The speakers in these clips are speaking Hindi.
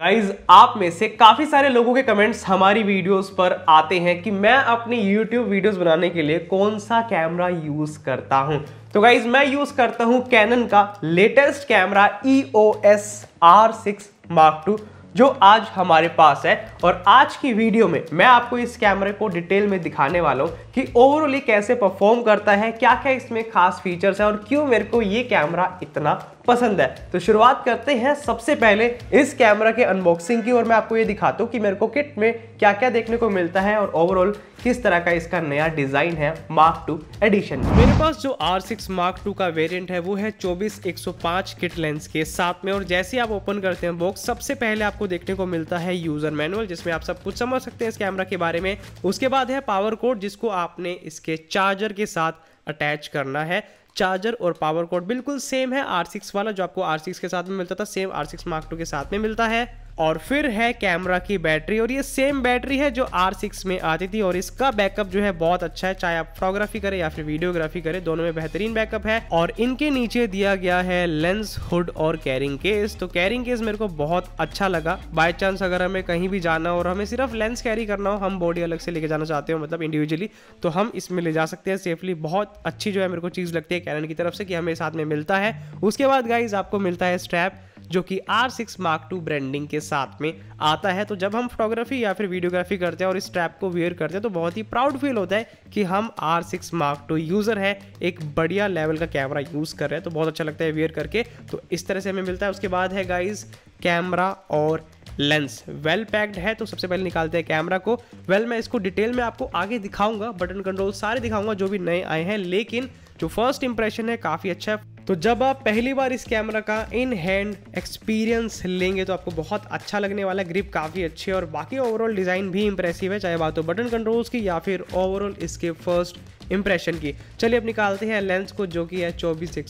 गाइज आप में से काफ़ी सारे लोगों के कमेंट्स हमारी वीडियोस पर आते हैं कि मैं अपनी YouTube वीडियोस बनाने के लिए कौन सा कैमरा यूज़ करता हूं तो गाइज मैं यूज़ करता हूं कैनन का latest camera E O S R six mark two जो आज हमारे पास है और आज की वीडियो में मैं आपको इस कैमरे को डिटेल में दिखाने वाला हूँ कि ओवरऑल ये कैसे परफॉर्म करता है क्या क्या इसमें खास फीचर्स हैं और क्यों मेरे को ये कैमरा इतना पसंद है तो शुरुआत करते हैं सबसे पहले इस कैमरा के अनबॉक्सिंग की और मैं आपको ये दिखाता हूँ कि मेरे को किट में क्या क्या देखने को मिलता है और ओवरऑल किस तरह का इसका नया डिज़ाइन है मार्क टू एडिशन मेरे पास जो आर सिक्स मार्क टू का वेरियंट है वो है चौबीस एक सौ पांच किट लेंस के साथ में और जैसे आप ओपन करते हैं बॉक्स सबसे पहले आपको देखने को मिलता है यूज़र मैनुअल जिसमें आप सब कुछ समझ सकते हैं इस कैमरा के बारे में उसके बाद है पावर कोड जिसको आपने इसके चार्जर के साथ अटैच करना है चार्जर और पावर कोड बिल्कुल सेम है आर सिक्स वाला जो आपको आर सिक्स के साथ में मिलता था same R six mark two के साथ में मिलता है और फिर है कैमरा की बैटरी और ये सेम बैटरी है जो आर सिक्स में आती थी और इसका बैकअप जो है बहुत अच्छा है चाहे आप फोटोग्राफी करें या फिर वीडियोग्राफी करें दोनों में बेहतरीन बैकअप है और इनके नीचे दिया गया है लेंस हुड और कैरिंग केस तो कैरिंग केस मेरे को बहुत अच्छा लगा बाय चांस अगर हमें कहीं भी जाना हो और हमें सिर्फ लेंस कैरी करना हो हम बॉडी अलग से लेके जाना चाहते हो मतलब इंडिविजुअली तो हम इसमें ले जा सकते हैं सेफली बहुत अच्छी जो है मेरे को चीज़ लगती है कैरन की तरफ से कि हमें साथ में मिलता है उसके बाद गाइज आपको मिलता है स्ट्रैप जो कि R six mark two branding के साथ में आता है तो जब हम फोटोग्राफी या फिर वीडियोग्राफी करते हैं और इस ट्रैप को वेयर करते हैं तो बहुत ही प्राउड फील होता है कि हम R six mark two user है एक बढ़िया लेवल का कैमरा यूज़ कर रहे हैं तो बहुत अच्छा लगता है वेयर करके तो इस तरह से हमें मिलता है उसके बाद है गाइज कैमरा और लेंस वेल पैक्ड है तो सबसे पहले निकालते हैं कैमरा को वेल well, मैं इसको डिटेल में आपको आगे दिखाऊंगा बटन कंट्रोल सारे दिखाऊंगा जो भी नए आए हैं लेकिन जो फर्स्ट इंप्रेशन है काफ़ी अच्छा है तो जब आप पहली बार इस कैमरा का इन हैंड एक्सपीरियंस लेंगे तो आपको बहुत अच्छा लगने वाला ग्रिप काफ़ी अच्छी है और बाकी ओवरऑल डिज़ाइन भी इंप्रेसिव है चाहे बात हो बटन कंट्रोल्स की या फिर ओवरऑल इसके फर्स्ट इंप्रेशन की चलिए अब निकालते हैं लेंस को जो कि है चौबीस एक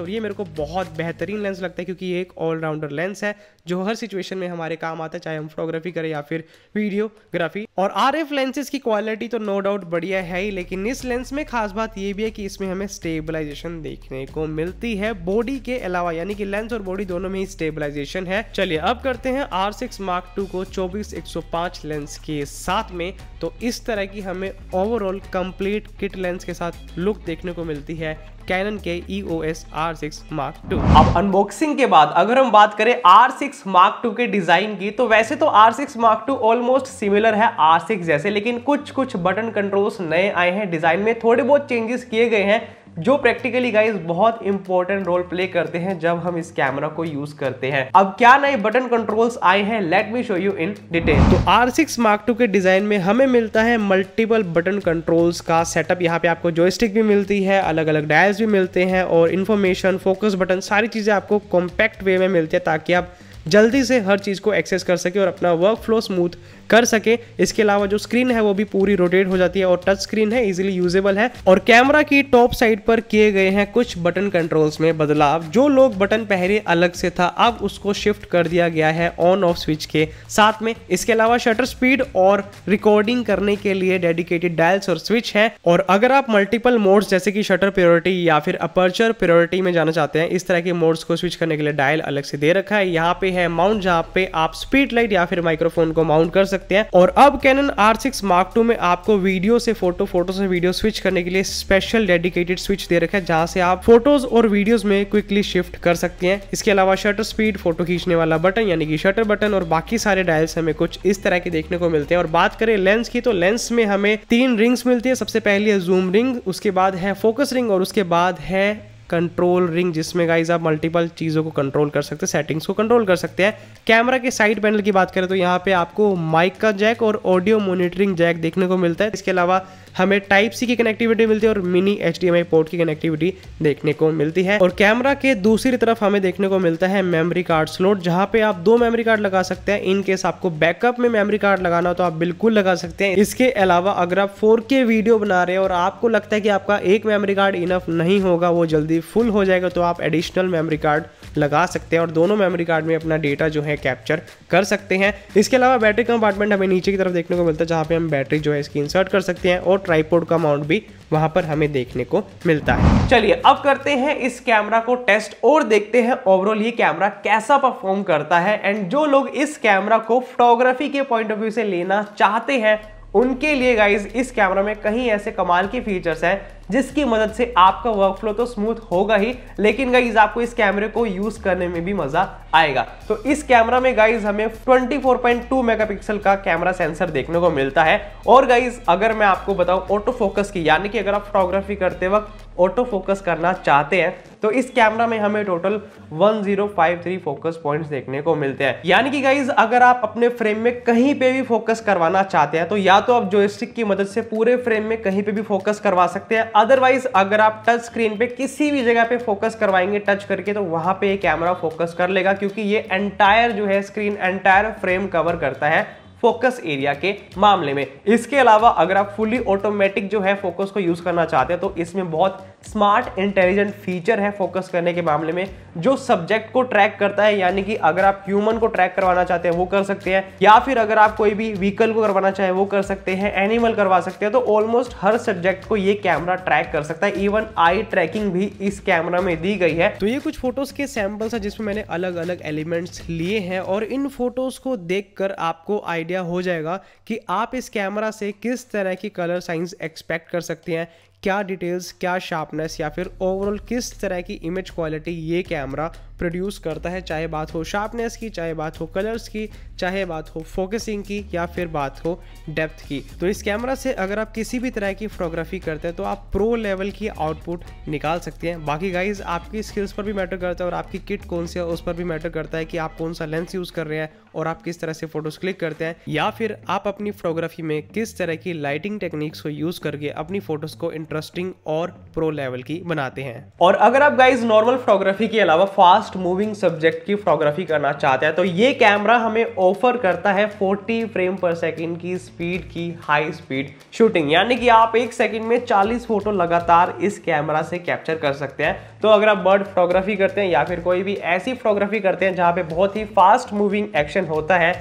और ये मेरे को बहुत बेहतरीन लेंस लगता है क्योंकि ये एक ऑलराउंडर लेंस है जो हर सिचुएशन में हमारे काम आता है चाहे हम फोटोग्राफी करें या फिर वीडियोग्राफी और आर एफ लेंसेज की क्वालिटी तो नो डाउट बढ़िया है ही लेकिन इस लेंस में खास बात यह भी है कि इसमें हमें स्टेबलाइजेशन देखने को मिलती है बॉडी के अलावा यानी कि लेंस और बॉडी दोनों में ही स्टेबलाइजेशन है चलिए अब करते हैं आर सिक्स मार्क टू को चौबीस एक सौ पांच लेंस के साथ में तो इस तरह की हमें ओवरऑल कंप्लीट किट लेंस के साथ लुक देखने को मिलती है कैनन के E O S R six mark two अब अनबॉक्सिंग के बाद अगर हम बात करें आर सिक्स मार्क टू के डिजाइन की तो वैसे तो R six mark two almost similar है आर सिक्स जैसे लेकिन कुछ कुछ बटन कंट्रोल्स नए आए हैं डिजाइन में थोड़े बहुत चेंजेस किए गए हैं जो प्रैक्टिकली गाइज बहुत इंपॉर्टेंट रोल प्ले करते हैं जब हम इस कैमरा को यूज करते हैं अब क्या नए बटन कंट्रोल्स आए हैं let me show you in detail तो आर सिक्स मार्क टू के डिजाइन में हमें मिलता है मल्टीपल बटन कंट्रोल्स का सेटअप यहाँ पे आपको जोस्टिक भी मिलती है अलग अलग डायल्स भी मिलते हैं और इन्फॉर्मेशन फोकस बटन सारी चीजें आपको कॉम्पैक्ट वे में मिलती है ताकि आप जल्दी से हर चीज़ को एक्सेस कर सके और अपना वर्क फ्लो स्मूथ कर सके इसके अलावा जो स्क्रीन है वो भी पूरी रोटेट हो जाती है और टच स्क्रीन है इजीली यूजेबल है और कैमरा की टॉप साइड पर किए गए हैं कुछ बटन कंट्रोल्स में बदलाव जो लोग बटन पहले अलग से था अब उसको शिफ्ट कर दिया गया है ऑन ऑफ स्विच के साथ में इसके अलावा शटर स्पीड और रिकॉर्डिंग करने के लिए डेडिकेटेड डायल्स और स्विच है और अगर आप मल्टीपल मोड्स जैसे कि शटर प्योरिटी या फिर अपर्चर प्योरिटी में जाना चाहते हैं इस तरह के मोड्स को स्विच करने के लिए डायल अलग से दे रखा है यहाँ पे है माउंट जहां पे आप स्पीड लाइट या फिर माइक्रोफोन को माउंट कर सकते हैं और अब Canon R six mark two में आपको वीडियो से फोटो फोटो से वीडियो स्विच करने के लिए स्पेशल डेडिकेटेड स्विच दे रखा है जहां से आप फोटोज और वीडियोज में क्विकली शिफ्ट कर सकते हैं इसके अलावा शटर स्पीड फोटो खींचने वाला बटन यानी कि शटर बटन और बाकी सारे डायल्स हमें कुछ इस तरह के देखने को मिलते हैं और बात करें लेंस की तो लेंस में हमें तीन रिंग्स मिलती है सबसे पहली है जूम रिंग उसके बाद है फोकस रिंग और उसके बाद है कंट्रोल रिंग जिसमें गाइज आप मल्टीपल चीज़ों को कंट्रोल कर सकते हैं सेटिंग्स को कंट्रोल कर सकते हैं कैमरा के साइड पैनल की बात करें तो यहाँ पे आपको माइक का जैक और ऑडियो मॉनिटरिंग जैक देखने को मिलता है इसके अलावा हमें टाइप सी की कनेक्टिविटी मिलती है और मिनी एच पोर्ट की कनेक्टिविटी देखने को मिलती है और कैमरा के दूसरी तरफ हमें देखने को मिलता है मेमरी कार्ड स्लोट जहाँ पे आप दो मेमरी कार्ड लगा सकते हैं इन केस आपको बैकअप में मेमरी कार्ड लगाना हो तो आप बिल्कुल लगा सकते हैं इसके अलावा अगर आप फोर वीडियो बना रहे हैं और आपको लगता है कि आपका एक मेमरी कार्ड इनफ नहीं होगा वो जल्दी यदि फुल हो जाएगा तो आप एडिशनल मेमोरी कार्ड लगा सकते हैं और दोनों मेमोरी कार्ड में अपना डेटा जो है कैप्चर कर सकते हैं इसके अलावा बैटरी कंपार्टमेंट हमें नीचे की तरफ देखने को मिलता है जहाँ पे हम बैटरी जो है इसकी इंसर्ट कर सकते हैं और ट्राईपोर्ड का अमाउंट भी वहां पर हमें देखने को मिलता है चलिए अब करते हैं इस कैमरा को टेस्ट और देखते हैं ओवरऑल ये कैमरा कैसा परफॉर्म करता है एंड जो लोग इस कैमरा को फोटोग्राफी के पॉइंट ऑफ व्यू से लेना चाहते हैं उनके लिए गाइज इस कैमरा में कहीं ऐसे कमाल के फीचर्स हैं जिसकी मदद से आपका वर्क फ्लो तो स्मूथ होगा ही लेकिन गाइज आपको इस कैमरे को यूज करने में भी मजा आएगा तो इस कैमरा में गाइज हमें 24.2 मेगापिक्सल का कैमरा सेंसर देखने को मिलता है और गाइज अगर मैं आपको बताऊं ऑटो फोकस की यानी कि अगर आप फोटोग्राफी करते वक्त ऑटो फोकस करना चाहते हैं तो इस कैमरा में हमें टोटल 1053 फोकस पॉइंट्स देखने को मिलते हैं यानी कि गाइज अगर आप अपने फ्रेम में कहीं पे भी फोकस करवाना चाहते हैं तो या तो आप जोस्टिक की मदद से पूरे फ्रेम में कहीं पे भी फोकस करवा सकते हैं अदरवाइज अगर आप टच स्क्रीन पे किसी भी जगह पे फोकस करवाएंगे टच करके तो वहां पे ये कैमरा फोकस कर लेगा क्योंकि ये एंटायर जो है स्क्रीन एंटायर फ्रेम कवर करता है फोकस एरिया के मामले में इसके अलावा अगर आप फुली ऑटोमेटिक जो है फोकस को यूज करना चाहते हैं तो इसमें बहुत स्मार्ट इंटेलिजेंट फीचर है फोकस करने के मामले में जो सब्जेक्ट को ट्रैक करता है यानी कि अगर आप ह्यूमन को ट्रैक करवाना चाहते हैं वो कर सकते हैं या फिर अगर आप कोई भी व्हीकल को करवाना चाहे वो कर सकते हैं एनिमल करवा सकते हैं तो ऑलमोस्ट हर सब्जेक्ट को ये कैमरा ट्रैक कर सकता है इवन आई ट्रैकिंग भी इस कैमरा में दी गई है तो ये कुछ फोटोज के सैंपल्स है जिसमें मैंने अलग अलग एलिमेंट्स लिए हैं और इन फोटोज को देख आपको आइडिया हो जाएगा कि आप इस कैमरा से किस तरह की कलर साइंस एक्सपेक्ट कर सकते हैं क्या डिटेल्स क्या शार्पनेस या फिर ओवरऑल किस तरह की इमेज क्वालिटी ये कैमरा प्रोड्यूस करता है चाहे बात हो शार्पनेस की चाहे बात हो कलर्स की चाहे बात हो फोकसिंग की या फिर बात हो डेप्थ की तो इस कैमरा से अगर आप किसी भी तरह की फोटोग्राफी करते हैं तो आप प्रो लेवल की आउटपुट निकाल सकते हैं बाकी गाइज आपकी स्किल्स पर भी मैटर करता है और आपकी किट कौन सी है उस पर भी मैटर करता है कि आप कौन सा लेंस यूज़ कर रहे हैं और आप किस तरह से फोटोज क्लिक करते हैं या फिर आप अपनी फोटोग्राफी में किस तरह की लाइटिंग टेक्निक्स को यूज करके अपनी फोटोज को इंटरेस्टिंग और प्रो लेवल की बनाते हैं और अगर आप गाइज नॉर्मल फोटोग्राफी के अलावा फास्ट मूविंग सब्जेक्ट की फोटोग्राफी करना चाहते हैं तो ये कैमरा हमें ऑफर करता है फोर्टी फ्रेम पर सेकेंड की स्पीड की हाई स्पीड शूटिंग यानी कि आप एक सेकेंड में चालीस फोटो लगातार इस कैमरा से कैप्चर कर सकते हैं तो अगर आप बर्ड फोटोग्राफी करते हैं या फिर कोई भी ऐसी फोटोग्राफी करते हैं जहाँ पे बहुत ही फास्ट मूविंग एक्शन होता है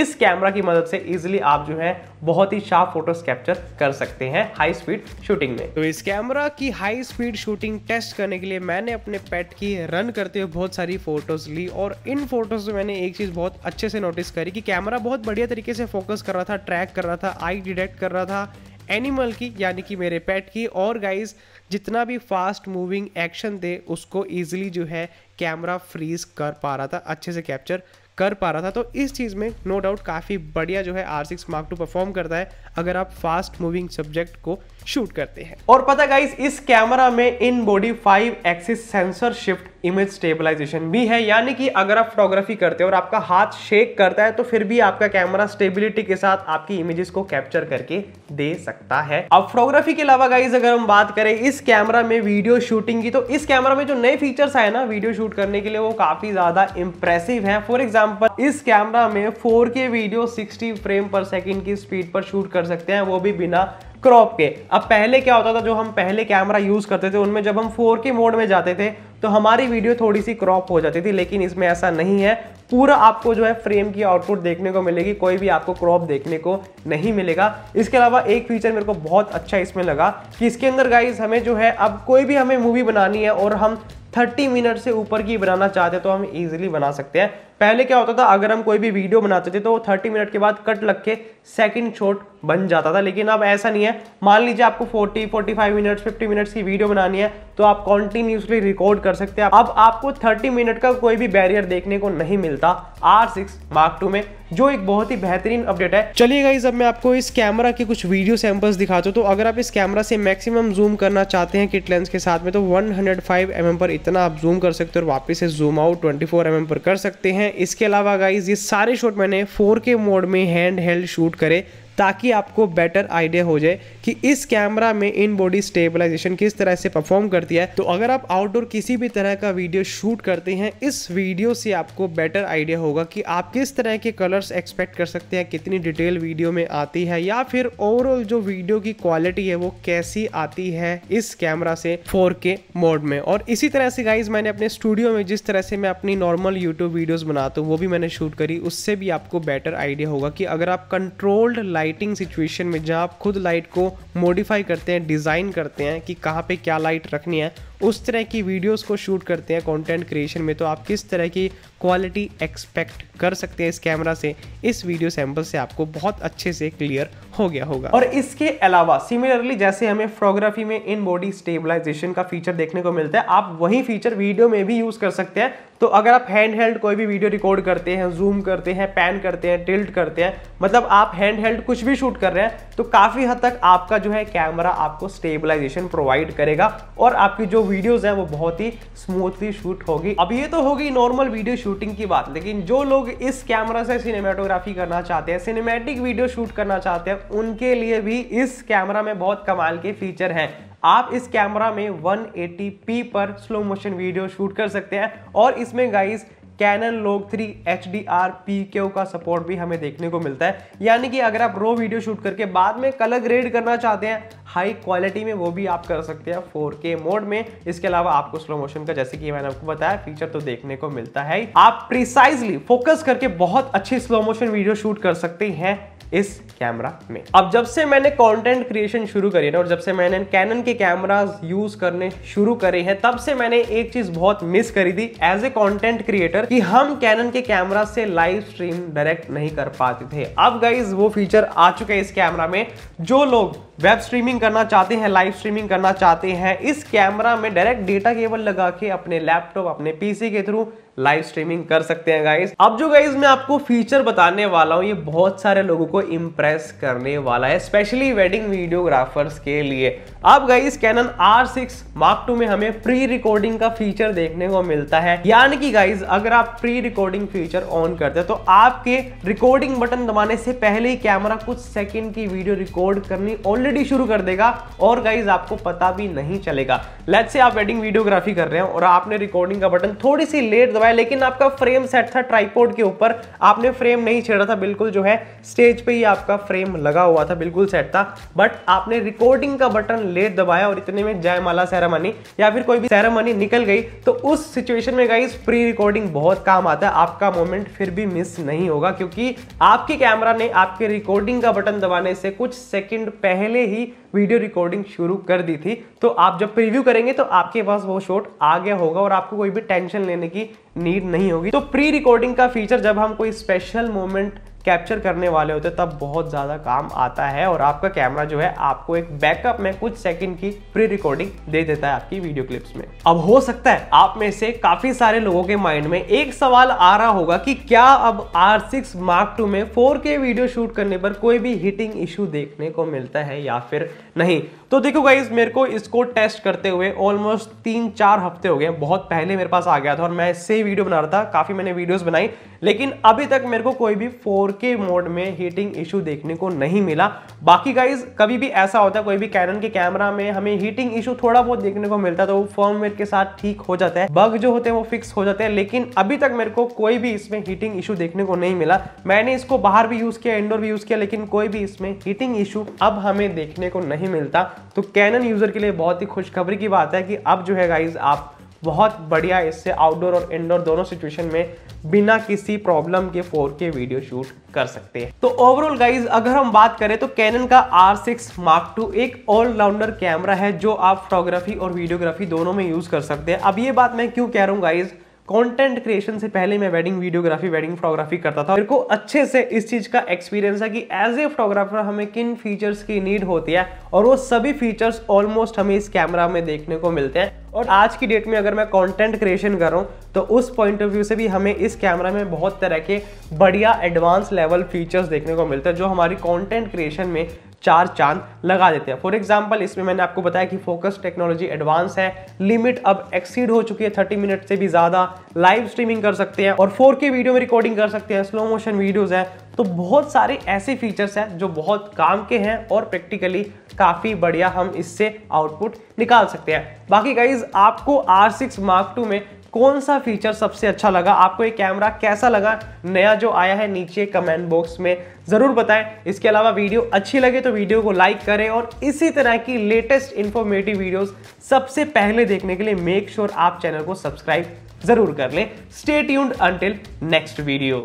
इस कैमरा की मदद से इजिली आप जो है बहुत ही शार्प फोटोज कैप्चर कर सकते हैं हाई स्पीड शूटिंग में तो इस कैमरा की हाई स्पीड शूटिंग टेस्ट करने के लिए मैंने अपने पेट की रन करते हुए बहुत सारी फोटोज ली और इन फोटोज में मैंने एक चीज बहुत अच्छे से नोटिस करी कि कैमरा बहुत बढ़िया तरीके से फोकस कर रहा था ट्रैक कर रहा था आई डिटेक्ट कर रहा था एनिमल की यानी कि मेरे पेट की और गाइज जितना भी फास्ट मूविंग एक्शन दे उसको ईजिली जो है कैमरा फ्रीज कर पा रहा था अच्छे से कैप्चर कर पा रहा था तो इस चीज़ में नो डाउट काफ़ी बढ़िया जो है R six mark two perform करता है अगर आप फास्ट मूविंग सब्जेक्ट को शूट करते हैं और पता गाइस इस कैमरा में in body five axis sensor shift image stabilisation भी है यानी कि अगर आप फोटोग्राफी करते हो और आपका हाथ शेक करता है तो फिर भी आपका कैमरा स्टेबिलिटी के साथ आपकी इमेजेस को कैप्चर करके दे सकता है अब फोटोग्राफी के अलावा गाइज अगर हम बात करें इस कैमरा में वीडियो शूटिंग की तो इस कैमरा में जो नए फीचर्स आए ना वीडियो शूट करने के लिए वो काफी ज्यादा इंप्रेसिव है फॉर एग्जाम्पल इस कैमरा में four video sixty frame per second की स्पीड पर शूट कर सकते हैं वो भी बिना क्रॉप के अब पहले क्या होता था जो हम पहले कैमरा यूज करते थे उनमें जब हम 4K मोड में जाते थे तो हमारी वीडियो थोड़ी सी क्रॉप हो जाती थी लेकिन इसमें ऐसा नहीं है पूरा आपको जो है फ्रेम की आउटपुट देखने को मिलेगी कोई भी आपको क्रॉप देखने को नहीं मिलेगा इसके अलावा एक फीचर मेरे को बहुत अच्छा इसमें लगा कि इसके अंदर गाइज हमें जो है अब कोई भी हमें मूवी बनानी है और हम 30 मिनट से ऊपर की बनाना चाहते हैं तो हम इजीली बना सकते हैं पहले क्या होता था अगर हम कोई भी वीडियो बनाते थे तो 30 मिनट के बाद कट लग के सेकेंड शॉट बन जाता था लेकिन अब ऐसा नहीं है मान लीजिए आपको 40 45 मिनट्स 50 मिनट्स की वीडियो बनानी है तो आप कॉन्टिन्यूसली रिकॉर्ड कर सकते हैं अब आपको 30 मिनट का कोई भी बैरियर देखने को नहीं मिलता मिलता आर सिक्स मार्क टू में जो एक बहुत ही बेहतरीन अपडेट है चलिए गाइज अब मैं आपको इस कैमरा के कुछ वीडियो सैंपल्स दिखाता हूँ तो अगर आप इस कैमरा से मैक्सिमम जूम करना चाहते हैं किट लेंस के साथ में तो 105 हंड्रेड एमएम पर इतना आप जूम कर सकते हो और वापस से जूम आउट 24 mm पर कर सकते हैं इसके अलावा गाइज ये सारे शॉट मैंने फोर मोड में हैंड हेल्ड शूट करे ताकि आपको बेटर आइडिया हो जाए कि इस कैमरा में इन बॉडी स्टेबलाइजेशन किस तरह से परफॉर्म करती है तो अगर आप आउटडोर किसी भी तरह का वीडियो शूट करते हैं इस वीडियो से आपको बेटर आइडिया होगा कि आप किस तरह के कलर्स एक्सपेक्ट कर सकते हैं कितनी डिटेल वीडियो में आती है या फिर ओवरऑल जो वीडियो की क्वालिटी है वो कैसी आती है इस कैमरा से फोर मोड में और इसी तरह से गाइज मैंने अपने स्टूडियो में जिस तरह से मैं अपनी नॉर्मल यूट्यूब वीडियोज़ बनाता हूँ वो भी मैंने शूट करी उससे भी आपको बेटर आइडिया होगा कि अगर आप कंट्रोल्ड लाइट लाइटिंग सिचुएशन में जहाँ आप खुद लाइट को मॉडिफाई करते हैं डिज़ाइन करते हैं कि कहाँ पे क्या लाइट रखनी है उस तरह की वीडियोस को शूट करते हैं कंटेंट क्रिएशन में तो आप किस तरह की क्वालिटी एक्सपेक्ट कर सकते हैं इस कैमरा से इस वीडियो सैम्पल से आपको बहुत अच्छे से क्लियर हो गया होगा और इसके अलावा सिमिलरली जैसे हमें फोटोग्राफी में इन बॉडी स्टेबलाइजेशन का फीचर देखने को मिलता है आप वही फीचर वीडियो में भी यूज़ कर सकते हैं तो अगर आप हैंड हेल्ड कोई भी वीडियो रिकॉर्ड करते हैं जूम करते हैं पैन करते हैं टिल्ट करते हैं मतलब आप हैंड हेल्ड कुछ भी शूट कर रहे हैं तो काफ़ी हद तक आपका जो है कैमरा आपको स्टेबलाइजेशन प्रोवाइड करेगा और आपकी जो वीडियोस है वो बहुत ही स्मूथली शूट होगी अब ये तो होगी नॉर्मल वीडियो शूटिंग की बात लेकिन जो लोग इस कैमरा से सिनेमाटोग्राफी करना चाहते हैं सिनेमेटिक वीडियो शूट करना चाहते हैं उनके लिए भी इस कैमरा में बहुत कमाल के फीचर हैं आप इस कैमरा में 180p पर स्लो मोशन वीडियो शूट कर सकते हैं और इसमें guys Canon log three H D R P के का सपोर्ट भी हमें देखने को मिलता है यानी कि अगर आप रो वीडियो शूट करके बाद में कलर ग्रेड करना चाहते हैं हाई क्वालिटी में वो भी आप कर सकते हैं 4K मोड में इसके अलावा आपको स्लो मोशन का जैसे कि मैंने आपको बताया फीचर तो देखने को मिलता है आप प्रिसाइजली फोकस करके बहुत अच्छी स्लो मोशन वीडियो शूट कर सकते हैं इस कैमरा में अब जब से मैंने कंटेंट क्रिएशन शुरू करी है ना और जब से मैंने कैनन के कैमरास यूज करने शुरू करे हैं तब से मैंने एक चीज बहुत मिस करी थी एज ए कंटेंट क्रिएटर कि हम कैनन के कैमरा से लाइव स्ट्रीम डायरेक्ट नहीं कर पाते थे अब गाइज वो फीचर आ चुके हैं इस कैमरा में जो लोग वेब स्ट्रीमिंग करना चाहते हैं लाइव स्ट्रीमिंग करना चाहते हैं इस कैमरा में डायरेक्ट डेटा केबल लगा के अपने लैपटॉप अपने पीसी के थ्रू लाइव स्ट्रीमिंग कर सकते हैं गाइज अब जो गाइज मैं आपको फीचर बताने वाला हूँ ये बहुत सारे लोगों को इम्प्रेस करने वाला है स्पेशली वेडिंग वीडियोग्राफर्स के लिए अब guys Canon R six mark two में हमें प्री रिकॉर्डिंग का फीचर देखने को मिलता है यानी कि गाइज अगर आप प्री रिकॉर्डिंग फीचर ऑन करते हैं तो आपके रिकॉर्डिंग बटन दबाने से पहले ही कैमरा कुछ सेकेंड की वीडियो रिकॉर्ड करनी ऑलरेडी ऑलरेडी शुरू कर देगा और गाइज आपको पता भी नहीं चलेगा लेट से आप वेडिंग वीडियोग्राफी कर रहे हो और आपने रिकॉर्डिंग का बटन थोड़ी सी लेट दबाया लेकिन आपका फ्रेम सेट था ट्राईपोर्ड के ऊपर आपने फ्रेम नहीं छेड़ा था बिल्कुल जो है स्टेज पे ही आपका फ्रेम लगा हुआ था बिल्कुल सेट था बट आपने रिकॉर्डिंग का बटन लेट दबाया और इतने में जयमाला सेरेमनी या फिर कोई भी सेरेमनी निकल गई तो उस सिचुएशन में गाइज प्री रिकॉर्डिंग बहुत काम आता है आपका मोमेंट फिर भी मिस नहीं होगा क्योंकि आपके कैमरा ने आपके रिकॉर्डिंग का बटन दबाने से कुछ सेकंड पहले ने ही वीडियो रिकॉर्डिंग शुरू कर दी थी तो आप जब प्रीव्यू करेंगे तो आपके पास वो शॉट आ गया होगा और आपको कोई भी टेंशन लेने की नीड नहीं होगी तो प्री रिकॉर्डिंग का फीचर जब हम कोई स्पेशल मोमेंट कैप्चर करने वाले होते तब बहुत ज़्यादा काम आता है और आपका कैमरा जो है आपको एक बैकअप में कुछ सेकंड की प्री रिकॉर्डिंग दे देता है आपकी वीडियो क्लिप्स में अब हो सकता है आप में से काफ़ी सारे लोगों के माइंड में एक सवाल आ रहा होगा कि क्या अब आर सिक्स मार्क टू में फोर वीडियो शूट करने पर कोई भी हिटिंग इशू देखने को मिलता है या फिर नहीं तो देखो गाइज मेरे को इसको टेस्ट करते हुए ऑलमोस्ट तीन चार हफ्ते हो गए बहुत पहले मेरे पास आ गया था और मैं इससे वीडियो बना रहा था काफ़ी मैंने वीडियोज़ बनाई लेकिन अभी तक मेरे को कोई भी फोर 4K मोड में हीटिंग इशू देखने को नहीं मिला बाकी गाइज कभी भी ऐसा होता है कोई भी कैनन के कैमरा में हमें हीटिंग इशू थोड़ा बहुत देखने को मिलता है तो वो फर्मवेयर के साथ ठीक हो जाता है बग जो होते हैं वो फिक्स हो जाते हैं लेकिन अभी तक मेरे को कोई भी इसमें हीटिंग इशू देखने को नहीं मिला मैंने इसको बाहर भी यूज़ किया इंडोर भी यूज़ किया लेकिन कोई भी इसमें हीटिंग इशू अब हमें देखने को नहीं मिलता तो कैनन यूज़र के लिए बहुत ही खुशखबरी की बात है कि अब जो है गाइज आप बहुत बढ़िया इससे आउटडोर और इंडोर दोनों सिचुएशन में बिना किसी प्रॉब्लम के 4K वीडियो शूट कर सकते हैं तो ओवरऑल गाइज अगर हम बात करें तो कैनन का R6 Mark II एक ऑलराउंडर कैमरा है जो आप फोटोग्राफी और वीडियोग्राफी दोनों में यूज कर सकते हैं अब ये बात मैं क्यों कह रहा हूँ गाइज कंटेंट क्रिएशन से पहले मैं वेडिंग वीडियोग्राफी वेडिंग फोटोग्राफी करता था मेरे को अच्छे से इस चीज़ का एक्सपीरियंस है कि एज ए फोटोग्राफर हमें किन फीचर्स की नीड होती है और वो सभी फीचर्स ऑलमोस्ट हमें इस कैमरा में देखने को मिलते हैं और आज की डेट में अगर मैं कंटेंट क्रिएशन कर रहा हूँ तो उस पॉइंट ऑफ व्यू से भी हमें इस कैमरा में बहुत तरह के बढ़िया एडवांस लेवल फीचर्स देखने को मिलते हैं जो हमारी कंटेंट क्रिएशन में चार चांद लगा देते हैं फॉर एग्जाम्पल इसमें मैंने आपको बताया कि फोकस टेक्नोलॉजी एडवांस है लिमिट अब एक्सीड हो चुकी है थर्टी मिनट से भी ज़्यादा लाइव स्ट्रीमिंग कर सकते हैं और फोर वीडियो में रिकॉर्डिंग कर सकते हैं स्लो मोशन वीडियोज़ हैं तो बहुत सारे ऐसे फीचर्स हैं जो बहुत काम के हैं और प्रैक्टिकली काफ़ी बढ़िया हम इससे आउटपुट निकाल सकते हैं बाकी गाइज आपको R6 मार्क टू में कौन सा फीचर सबसे अच्छा लगा आपको ये कैमरा कैसा लगा नया जो आया है नीचे कमेंट बॉक्स में ज़रूर बताएं इसके अलावा वीडियो अच्छी लगे तो वीडियो को लाइक करें और इसी तरह की लेटेस्ट इन्फॉर्मेटिव वीडियोस सबसे पहले देखने के लिए मेक श्योर sure आप चैनल को सब्सक्राइब जरूर कर लें stay tuned until next video